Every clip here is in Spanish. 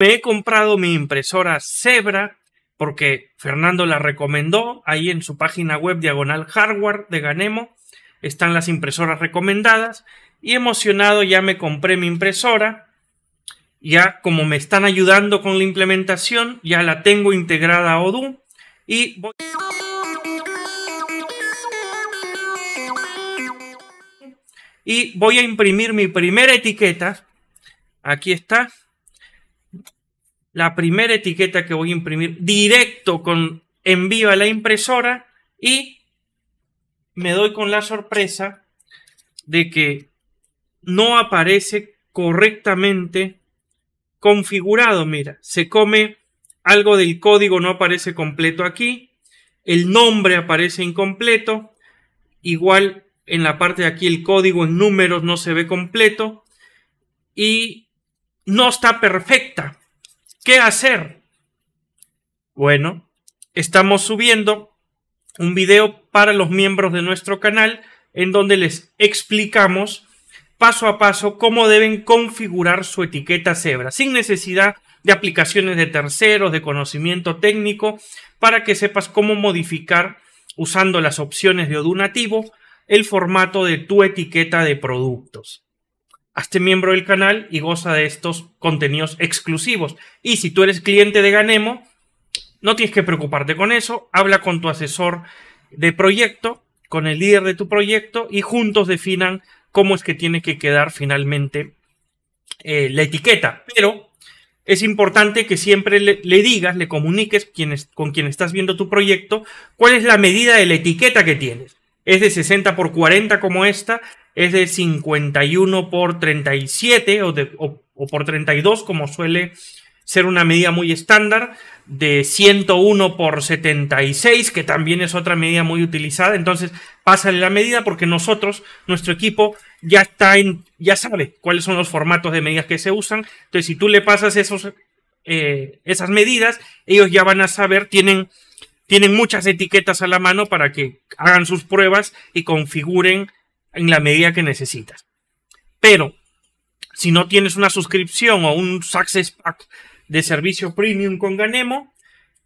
Me he comprado mi impresora Zebra porque Fernando la recomendó ahí en su página web diagonal hardware de Ganemo. Están las impresoras recomendadas y emocionado ya me compré mi impresora. Ya como me están ayudando con la implementación, ya la tengo integrada a Odoo y voy y voy a imprimir mi primera etiqueta. Aquí está la primera etiqueta que voy a imprimir directo con envío a la impresora y me doy con la sorpresa de que no aparece correctamente configurado. Mira, se come algo del código, no aparece completo aquí. El nombre aparece incompleto. Igual en la parte de aquí el código en números no se ve completo. Y no está perfecta. ¿Qué hacer? Bueno, estamos subiendo un video para los miembros de nuestro canal en donde les explicamos paso a paso cómo deben configurar su etiqueta Zebra sin necesidad de aplicaciones de terceros, de conocimiento técnico, para que sepas cómo modificar usando las opciones de Odoo nativo el formato de tu etiqueta de productos. Hazte miembro del canal y goza de estos contenidos exclusivos. Y si tú eres cliente de Ganemo, no tienes que preocuparte con eso. Habla con tu asesor de proyecto, con el líder de tu proyecto y juntos definan cómo es que tiene que quedar finalmente eh, la etiqueta. Pero es importante que siempre le, digas, le comuniques quién es, con quien estás viendo tu proyecto, cuál es la medida de la etiqueta que tienes. Es de 60 por 40 como esta, es de 51 por 37 o, por 32, como suele ser una medida muy estándar, de 101 por 76, que también es otra medida muy utilizada. Entonces, pásale la medida porque nosotros, nuestro equipo, ya está en, ya sabe cuáles son los formatos de medidas que se usan. Entonces, si tú le pasas esos, eh, esas medidas, ellos ya van a saber, tienen, tienen muchas etiquetas a la mano para que hagan sus pruebas y configuren en la medida que necesitas. Pero si no tienes una suscripción o un Success Pack de servicio premium con Ganemo,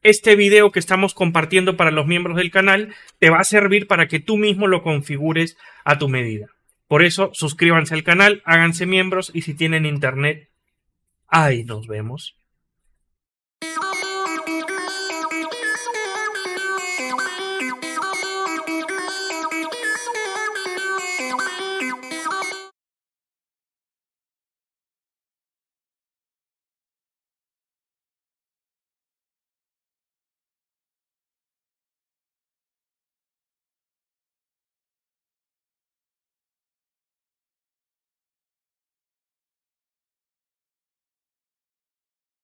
este video que estamos compartiendo para los miembros del canal te va a servir para que tú mismo lo configures a tu medida. Por eso, suscríbanse al canal, háganse miembros y si tienen internet, ahí nos vemos.